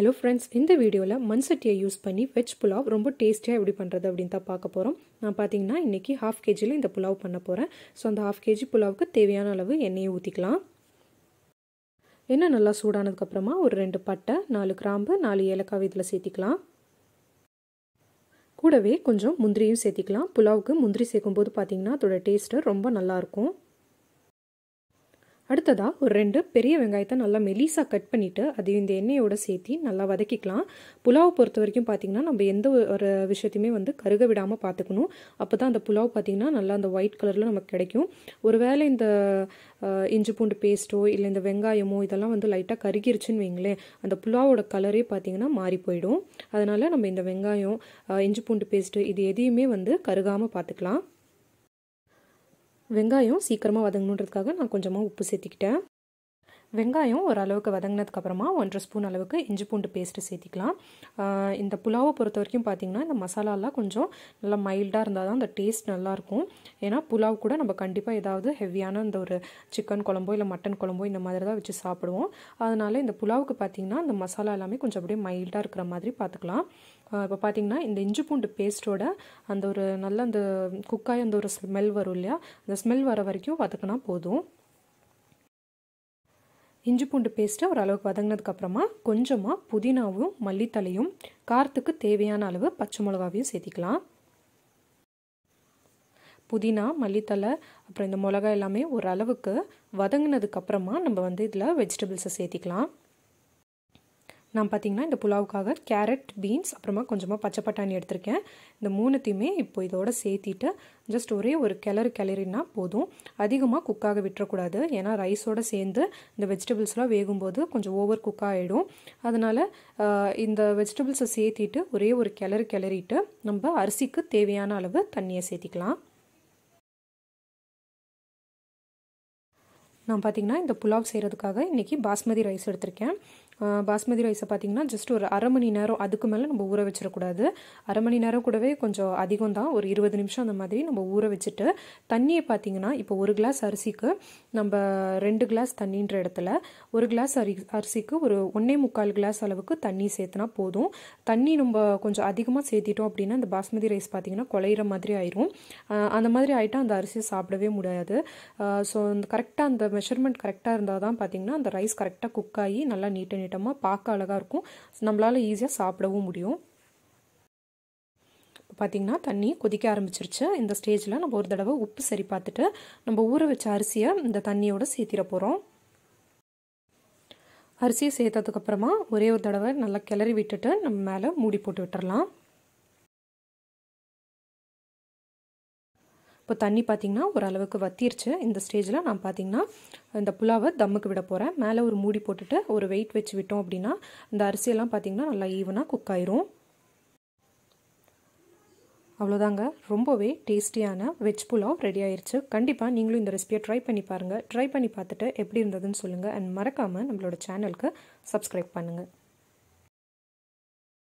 hello friends இந்த வீடியோவில் மண் சட்டியை யூஸ் பண்ணி வெஜ் புலாவ் ரொம்ப டேஸ்டியாக எப்படி பண்ணுறது அப்படின்னு தான் பார்க்க போகிறோம் நான் பார்த்தீங்கன்னா இன்றைக்கி ஹாஃப் கேஜியில் இந்த புலாவ் பண்ண போகிறேன் ஸோ அந்த ஹாஃப் கேஜி புலாவுக்கு தேவையான அளவு எண்ணெயை ஊற்றிக்கலாம் எண்ணெய் நல்லா சூடானதுக்கப்புறமா ஒரு ரெண்டு பட்டை நாலு கிராம்பு நாலு ஏலக்காய் இதில் சேர்த்திக்கலாம் கூடவே கொஞ்சம் முந்திரியும் சேர்த்திக்கலாம் புலாவுக்கு முந்திரி சேர்க்கும்போது பார்த்திங்கன்னா அதோடய டேஸ்ட்டு ரொம்ப நல்லாயிருக்கும் அடுத்ததாக ஒரு ரெண்டு பெரிய வெங்காயத்தை நல்லா மெலிசாக கட் பண்ணிவிட்டு அது இந்த எண்ணெயோடு சேர்த்து நல்லா வதக்கிக்கலாம் புலாவை பொறுத்த வரைக்கும் பார்த்திங்கன்னா நம்ம எந்த ஒரு விஷயத்தையுமே வந்து கருக விடாமல் பார்த்துக்கணும் அப்போ தான் அந்த புலாவ் பார்த்திங்கன்னா நல்லா அந்த ஒயிட் கலரில் நமக்கு கிடைக்கும் வேளை இந்த இஞ்சி பூண்டு பேஸ்ட்டோ இல்லை இந்த வெங்காயமோ இதெல்லாம் வந்து லைட்டாக கருகிருச்சுன்னு வைங்களேன் அந்த புலாவோட கலரே பார்த்திங்கன்னா மாறி போயிடும் அதனால் நம்ம இந்த வெங்காயம் இஞ்சி பூண்டு பேஸ்ட்டு இது எதையுமே வந்து கருகாமல் பார்த்துக்கலாம் வெங்காயம் சீக்கிரமாக வதங்கணுன்றதுக்காக நான் கொஞ்சமாக உப்பு சேர்த்திக்கிட்டேன் வெங்காயம் ஓரளவுக்கு வதங்கினதுக்கப்புறமா ஒன்றரை ஸ்பூன் அளவுக்கு இஞ்சி பூண்டு பேஸ்ட்டு சேர்த்திக்கலாம் இந்த புலாவை பொறுத்த வரைக்கும் பார்த்திங்கன்னா இந்த மசாலாலாம் கொஞ்சம் நல்லா மைல்டாக இருந்தால் தான் அந்த டேஸ்ட் நல்லாயிருக்கும் ஏன்னா புலாவ் கூட நம்ம கண்டிப்பாக ஏதாவது ஹெவியான இந்த ஒரு சிக்கன் குழம்போ இல்லை மட்டன் குழம்போ இந்த மாதிரி தான் வச்சு சாப்பிடுவோம் அதனால் இந்த புலாவுக்கு பார்த்திங்கன்னா அந்த மசாலா எல்லாமே கொஞ்சம் அப்படியே மைல்டாக இருக்கிற மாதிரி பார்த்துக்கலாம் இப்போ பார்த்திங்கன்னா இந்த இஞ்சி பூண்டு பேஸ்ட்டோட அந்த ஒரு நல்ல அந்த குக்காய் அந்த ஒரு ஸ்மெல் வரும் இல்லையா அந்த ஸ்மெல் வர வரைக்கும் வதக்கினா போதும் இஞ்சி பூண்டு பேஸ்ட்டு ஓரளவுக்கு வதங்கினதுக்கப்புறமா கொஞ்சமாக புதினாவும் மல்லித்தலையும் காரத்துக்கு தேவையான அளவு பச்சை மிளகாவையும் சேர்த்திக்கலாம் புதினா மல்லித்தலை அப்புறம் இந்த மிளகா எல்லாமே ஓரளவுக்கு வதங்கினதுக்கப்புறமா நம்ம வந்து இதில் வெஜிடபிள்ஸை சேர்த்திக்கலாம் நான் பார்த்தீங்கன்னா இந்த புலாவுக்காக கேரட் பீன்ஸ் அப்புறமா கொஞ்சமாக பச்சை பட்டாணி எடுத்திருக்கேன் இந்த மூணுத்தையுமே இப்போ இதோட சேர்த்திட்டு ஜஸ்ட் ஒரே ஒரு கிளறு கிளறினா போதும் அதிகமாக குக்காக விட்டுறக்கூடாது ஏன்னா ரைஸோடு சேர்ந்து இந்த வெஜிடபிள்ஸ்லாம் வேகும்போது கொஞ்சம் ஓவர் குக் ஆகிடும் அதனால் இந்த வெஜிடபிள்ஸை சேர்த்திட்டு ஒரே ஒரு கிளறு கிளறிட்டு நம்ம அரிசிக்கு தேவையான அளவு தண்ணியை சேர்த்திக்கலாம் நான் பார்த்தீங்கன்னா இந்த புலாவ் செய்கிறதுக்காக இன்றைக்கி பாஸ்மதி ரைஸ் எடுத்திருக்கேன் பாஸ்மதி ரைஸை பார்த்திங்கன்னா ஜஸ்ட் ஒரு அரை மணி நேரம் அதுக்கு மேலே நம்ம ஊற வச்சிடக்கூடாது அரை மணி நேரம் கூடவே கொஞ்சம் அதிகம் தான் ஒரு இருபது நிமிஷம் அந்த மாதிரி நம்ம ஊற வச்சுட்டு தண்ணியை பார்த்திங்கன்னா இப்போ ஒரு கிளாஸ் அரிசிக்கு நம்ம ரெண்டு கிளாஸ் தண்ணின்ற இடத்துல ஒரு கிளாஸ் அரி அரிசிக்கு ஒரு ஒன்றே முக்கால் கிளாஸ் அளவுக்கு தண்ணி சேர்த்துனா போதும் தண்ணி நம்ம கொஞ்சம் அதிகமாக சேர்த்திட்டோம் அப்படின்னா அந்த பாஸ்மதி ரைஸ் பார்த்திங்கன்னா குலையிற மாதிரி ஆயிரும் அந்த மாதிரி ஆகிட்டால் அந்த அரிசியை சாப்பிடவே முடியாது ஸோ அந்த கரெக்டாக அந்த மெஷர்மெண்ட் கரெக்டாக இருந்தால் தான் பார்த்திங்கன்னா அந்த ரைஸ் கரெக்டாக குக் ஆகி நல்லா நீட்டை பண்ணிட்டோம்னா பார்க்க அழகாக இருக்கும் நம்மளால் ஈஸியாக சாப்பிடவும் முடியும் பார்த்திங்கன்னா தண்ணி கொதிக்க ஆரம்பிச்சிருச்சு இந்த ஸ்டேஜில் நம்ம ஒரு தடவை உப்பு சரி பார்த்துட்டு நம்ம ஊற வச்ச அரிசியை இந்த தண்ணியோடு சேர்த்திட போகிறோம் அரிசியை சேர்த்ததுக்கப்புறமா ஒரே ஒரு தடவை நல்லா கிளறி விட்டுட்டு நம்ம மேலே மூடி போட்டு விட்டுடலாம் இப்போ தண்ணி பார்த்திங்கன்னா ஓரளவுக்கு வத்திருச்சு இந்த ஸ்டேஜில் நான் பார்த்திங்கன்னா இந்த புலாவை தம்முக்கு விட போகிறேன் மேலே ஒரு மூடி போட்டுட்டு ஒரு வெயிட் வச்சு விட்டோம் அப்படின்னா இந்த அரிசியெல்லாம் பார்த்திங்கன்னா நல்லா ஈவனாக குக் ஆயிரும் அவ்வளோதாங்க ரொம்பவே டேஸ்டியான வெஜ் புலாவ் ரெடி ஆயிடுச்சு கண்டிப்பாக நீங்களும் இந்த ரெசிபியை ட்ரை பண்ணி பாருங்கள் ட்ரை பண்ணி பார்த்துட்டு எப்படி இருந்ததுன்னு சொல்லுங்கள் அண்ட் மறக்காமல் நம்மளோட சேனலுக்கு சப்ஸ்கிரைப் பண்ணுங்கள்